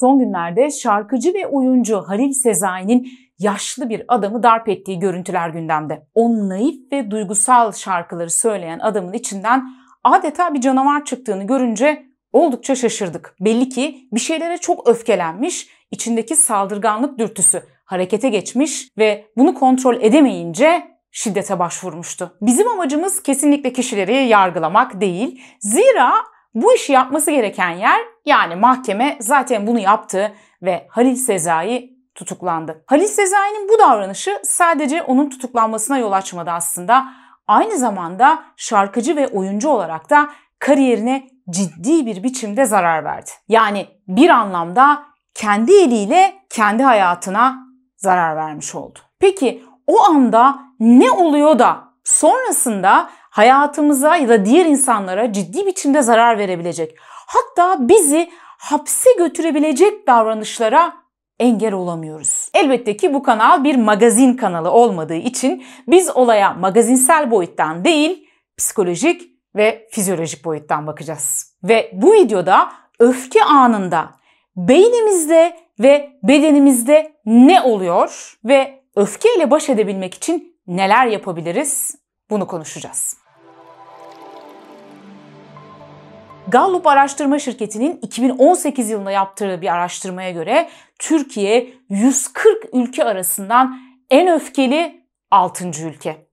son günlerde şarkıcı ve oyuncu Halil Sezai'nin yaşlı bir adamı darp ettiği görüntüler gündemde. O naif ve duygusal şarkıları söyleyen adamın içinden adeta bir canavar çıktığını görünce oldukça şaşırdık. Belli ki bir şeylere çok öfkelenmiş, içindeki saldırganlık dürtüsü harekete geçmiş ve bunu kontrol edemeyince şiddete başvurmuştu. Bizim amacımız kesinlikle kişileri yargılamak değil. Zira bu işi yapması gereken yer yani mahkeme zaten bunu yaptı ve Halil Sezai tutuklandı. Halil Sezai'nin bu davranışı sadece onun tutuklanmasına yol açmadı aslında. Aynı zamanda şarkıcı ve oyuncu olarak da kariyerine ciddi bir biçimde zarar verdi. Yani bir anlamda kendi eliyle kendi hayatına zarar vermiş oldu. Peki o anda ne oluyor da sonrasında hayatımıza ya da diğer insanlara ciddi biçimde zarar verebilecek. Hatta bizi hapse götürebilecek davranışlara engel olamıyoruz. Elbette ki bu kanal bir magazin kanalı olmadığı için biz olaya magazinsel boyuttan değil, psikolojik ve fizyolojik boyuttan bakacağız. Ve bu videoda öfke anında beynimizde ve bedenimizde ne oluyor ve öfkeyle baş edebilmek için neler yapabiliriz bunu konuşacağız. Gallup Araştırma Şirketi'nin 2018 yılında yaptığı bir araştırmaya göre Türkiye 140 ülke arasından en öfkeli 6. ülke.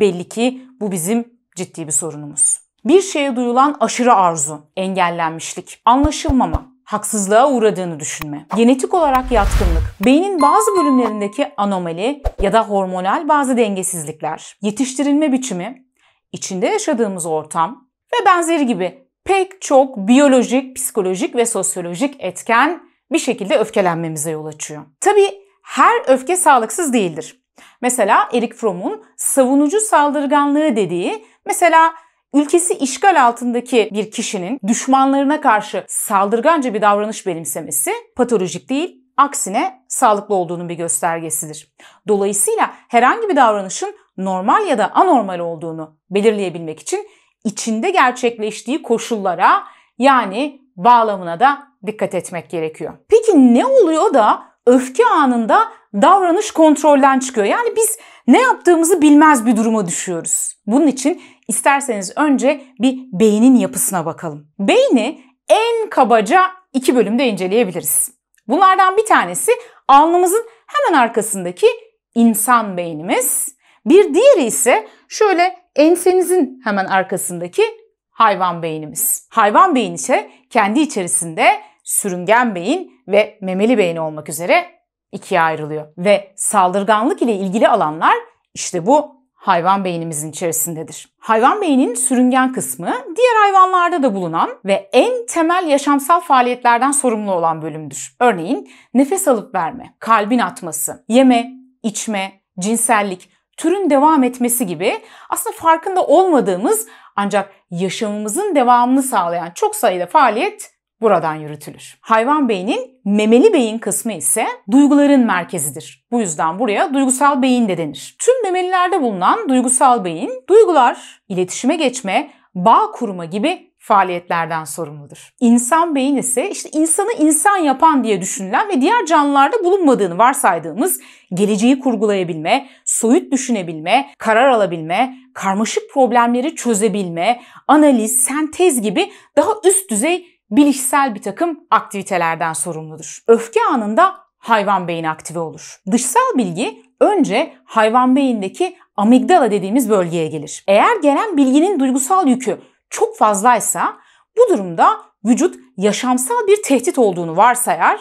Belli ki bu bizim ciddi bir sorunumuz. Bir şeye duyulan aşırı arzu, engellenmişlik, anlaşılmama, haksızlığa uğradığını düşünme, genetik olarak yatkınlık, beynin bazı bölümlerindeki anomali ya da hormonal bazı dengesizlikler, yetiştirilme biçimi, içinde yaşadığımız ortam ve benzeri gibi pek çok biyolojik, psikolojik ve sosyolojik etken bir şekilde öfkelenmemize yol açıyor. Tabii her öfke sağlıksız değildir. Mesela Erik Fromm'un savunucu saldırganlığı dediği, mesela ülkesi işgal altındaki bir kişinin düşmanlarına karşı saldırganca bir davranış benimsemesi patolojik değil, aksine sağlıklı olduğunun bir göstergesidir. Dolayısıyla herhangi bir davranışın normal ya da anormal olduğunu belirleyebilmek için içinde gerçekleştiği koşullara yani bağlamına da dikkat etmek gerekiyor. Peki ne oluyor da öfke anında davranış kontrolden çıkıyor? Yani biz ne yaptığımızı bilmez bir duruma düşüyoruz. Bunun için isterseniz önce bir beynin yapısına bakalım. Beyni en kabaca iki bölümde inceleyebiliriz. Bunlardan bir tanesi alnımızın hemen arkasındaki insan beynimiz. Bir diğeri ise şöyle ensenizin hemen arkasındaki hayvan beynimiz. Hayvan beyin ise kendi içerisinde sürüngen beyin ve memeli beyin olmak üzere ikiye ayrılıyor. Ve saldırganlık ile ilgili alanlar işte bu hayvan beynimizin içerisindedir. Hayvan beyninin sürüngen kısmı diğer hayvanlarda da bulunan ve en temel yaşamsal faaliyetlerden sorumlu olan bölümdür. Örneğin nefes alıp verme, kalbin atması, yeme, içme, cinsellik türün devam etmesi gibi aslında farkında olmadığımız ancak yaşamımızın devamını sağlayan çok sayıda faaliyet buradan yürütülür. Hayvan beynin memeli beyin kısmı ise duyguların merkezidir. Bu yüzden buraya duygusal beyin de denir. Tüm memelilerde bulunan duygusal beyin duygular, iletişime geçme, bağ kurma gibi faaliyetlerden sorumludur. İnsan beyin ise işte insanı insan yapan diye düşünülen ve diğer canlılarda bulunmadığını varsaydığımız geleceği kurgulayabilme, soyut düşünebilme, karar alabilme, karmaşık problemleri çözebilme, analiz, sentez gibi daha üst düzey bilişsel bir takım aktivitelerden sorumludur. Öfke anında hayvan beyni aktive olur. Dışsal bilgi önce hayvan beyindeki amigdala dediğimiz bölgeye gelir. Eğer gelen bilginin duygusal yükü çok fazlaysa bu durumda vücut yaşamsal bir tehdit olduğunu varsayar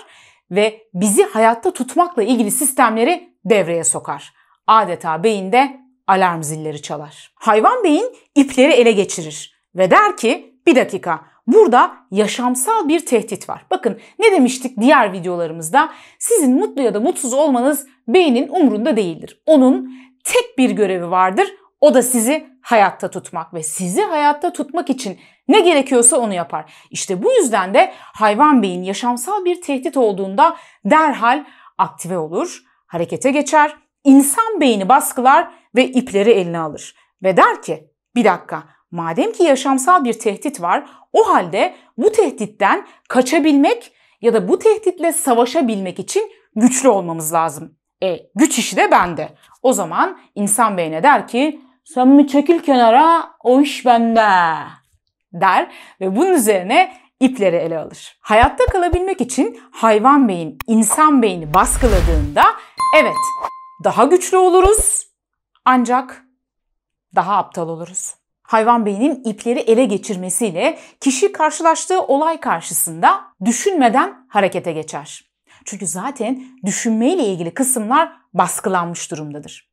ve bizi hayatta tutmakla ilgili sistemleri devreye sokar. Adeta beyinde alarm zilleri çalar. Hayvan beyin ipleri ele geçirir ve der ki bir dakika burada yaşamsal bir tehdit var. Bakın ne demiştik diğer videolarımızda sizin mutlu ya da mutsuz olmanız beynin umrunda değildir. Onun tek bir görevi vardır o da sizi hayatta tutmak ve sizi hayatta tutmak için ne gerekiyorsa onu yapar. İşte bu yüzden de hayvan beyin yaşamsal bir tehdit olduğunda derhal aktive olur, harekete geçer, insan beyni baskılar ve ipleri eline alır ve der ki bir dakika madem ki yaşamsal bir tehdit var o halde bu tehditten kaçabilmek ya da bu tehditle savaşabilmek için güçlü olmamız lazım. E, güç işi de bende. O zaman insan beyne der ki sen mi çekil kenara o iş bende der ve bunun üzerine ipleri ele alır. Hayatta kalabilmek için hayvan beyin insan beyni baskıladığında evet daha güçlü oluruz ancak daha aptal oluruz. Hayvan beynin ipleri ele geçirmesiyle kişi karşılaştığı olay karşısında düşünmeden harekete geçer. Çünkü zaten düşünmeyle ilgili kısımlar baskılanmış durumdadır.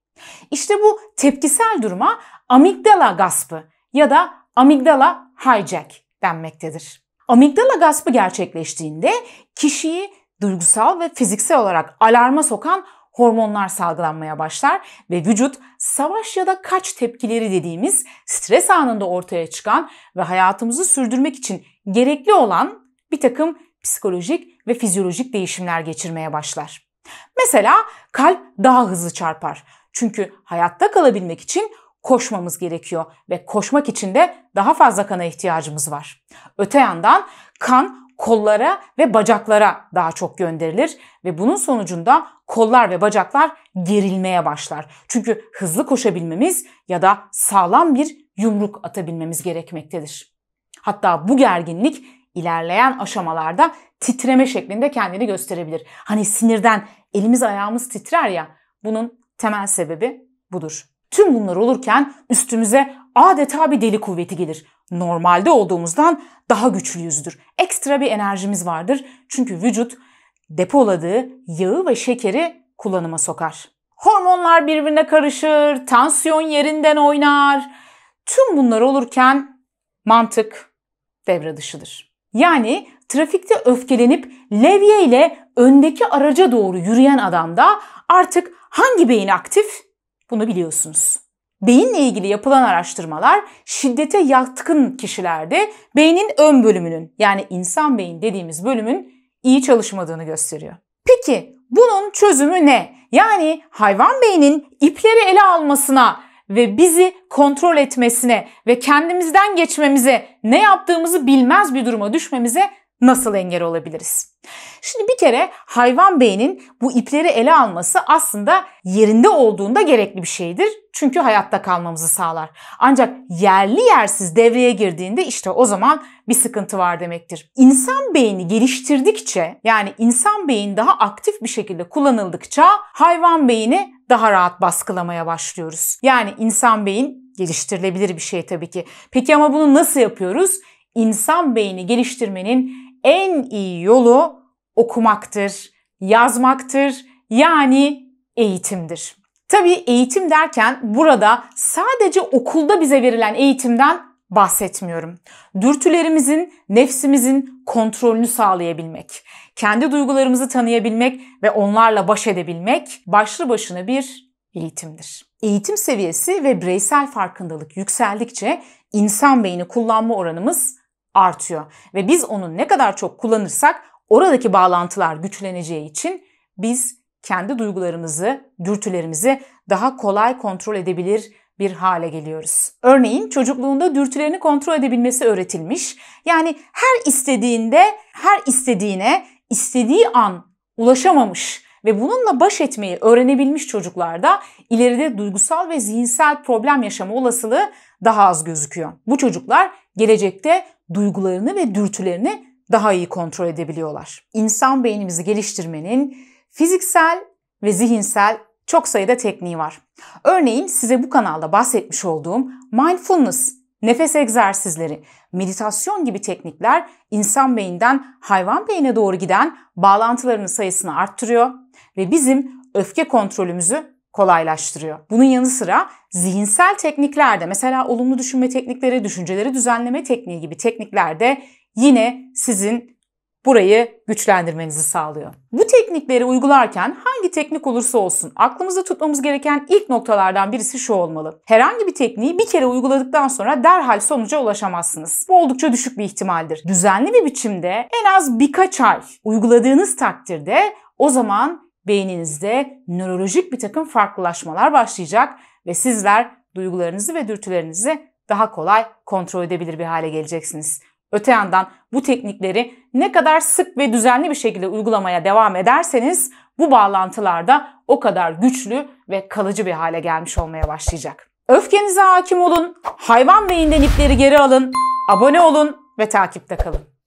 İşte bu tepkisel duruma amigdala gaspı ya da amigdala hijack denmektedir. Amigdala gaspı gerçekleştiğinde kişiyi duygusal ve fiziksel olarak alarma sokan hormonlar salgılanmaya başlar ve vücut savaş ya da kaç tepkileri dediğimiz stres anında ortaya çıkan ve hayatımızı sürdürmek için gerekli olan bir takım psikolojik ve fizyolojik değişimler geçirmeye başlar. Mesela kalp daha hızlı çarpar, çünkü hayatta kalabilmek için koşmamız gerekiyor ve koşmak için de daha fazla kana ihtiyacımız var. Öte yandan kan kollara ve bacaklara daha çok gönderilir ve bunun sonucunda kollar ve bacaklar gerilmeye başlar. Çünkü hızlı koşabilmemiz ya da sağlam bir yumruk atabilmemiz gerekmektedir. Hatta bu gerginlik ilerleyen aşamalarda titreme şeklinde kendini gösterebilir. Hani sinirden elimiz ayağımız titrer ya bunun Temel sebebi budur. Tüm bunlar olurken üstümüze adeta bir deli kuvveti gelir. Normalde olduğumuzdan daha güçlüyüzdür. Ekstra bir enerjimiz vardır. Çünkü vücut depoladığı yağı ve şekeri kullanıma sokar. Hormonlar birbirine karışır, tansiyon yerinden oynar. Tüm bunlar olurken mantık devre dışıdır. Yani trafikte öfkelenip levye ile öndeki araca doğru yürüyen adamda artık Hangi beyin aktif? Bunu biliyorsunuz. Beyinle ilgili yapılan araştırmalar şiddete yatkın kişilerde beynin ön bölümünün yani insan beyin dediğimiz bölümün iyi çalışmadığını gösteriyor. Peki bunun çözümü ne? Yani hayvan beynin ipleri ele almasına ve bizi kontrol etmesine ve kendimizden geçmemize, ne yaptığımızı bilmez bir duruma düşmemize nasıl engel olabiliriz? Şimdi bir kere hayvan beynin bu ipleri ele alması aslında yerinde olduğunda gerekli bir şeydir. Çünkü hayatta kalmamızı sağlar. Ancak yerli yersiz devreye girdiğinde işte o zaman bir sıkıntı var demektir. İnsan beyni geliştirdikçe yani insan beyin daha aktif bir şekilde kullanıldıkça hayvan beyni daha rahat baskılamaya başlıyoruz. Yani insan beyin geliştirilebilir bir şey tabii ki. Peki ama bunu nasıl yapıyoruz? İnsan beyni geliştirmenin en iyi yolu okumaktır, yazmaktır yani eğitimdir. Tabii eğitim derken burada sadece okulda bize verilen eğitimden bahsetmiyorum. Dürtülerimizin, nefsimizin kontrolünü sağlayabilmek, kendi duygularımızı tanıyabilmek ve onlarla baş edebilmek başlı başına bir eğitimdir. Eğitim seviyesi ve bireysel farkındalık yükseldikçe insan beyni kullanma oranımız artıyor. Ve biz onu ne kadar çok kullanırsak oradaki bağlantılar güçleneceği için biz kendi duygularımızı, dürtülerimizi daha kolay kontrol edebilir bir hale geliyoruz. Örneğin çocukluğunda dürtülerini kontrol edebilmesi öğretilmiş. Yani her istediğinde, her istediğine istediği an ulaşamamış ve bununla baş etmeyi öğrenebilmiş çocuklarda ileride duygusal ve zihinsel problem yaşama olasılığı daha az gözüküyor. Bu çocuklar gelecekte duygularını ve dürtülerini daha iyi kontrol edebiliyorlar. İnsan beynimizi geliştirmenin fiziksel ve zihinsel çok sayıda tekniği var. Örneğin size bu kanalda bahsetmiş olduğum mindfulness, nefes egzersizleri, meditasyon gibi teknikler insan beyinden hayvan beyine doğru giden bağlantılarının sayısını arttırıyor ve bizim öfke kontrolümüzü kolaylaştırıyor. Bunun yanı sıra zihinsel tekniklerde mesela olumlu düşünme teknikleri, düşünceleri düzenleme tekniği gibi tekniklerde yine sizin burayı güçlendirmenizi sağlıyor. Bu teknikleri uygularken hangi teknik olursa olsun aklımızda tutmamız gereken ilk noktalardan birisi şu olmalı. Herhangi bir tekniği bir kere uyguladıktan sonra derhal sonuca ulaşamazsınız. Bu oldukça düşük bir ihtimaldir. Düzenli bir biçimde en az birkaç ay uyguladığınız takdirde o zaman beyninizde nörolojik bir takım farklılaşmalar başlayacak ve sizler duygularınızı ve dürtülerinizi daha kolay kontrol edebilir bir hale geleceksiniz. Öte yandan bu teknikleri ne kadar sık ve düzenli bir şekilde uygulamaya devam ederseniz bu bağlantılarda o kadar güçlü ve kalıcı bir hale gelmiş olmaya başlayacak. Öfkenize hakim olun, hayvan beyinden ipleri geri alın, abone olun ve takipte kalın.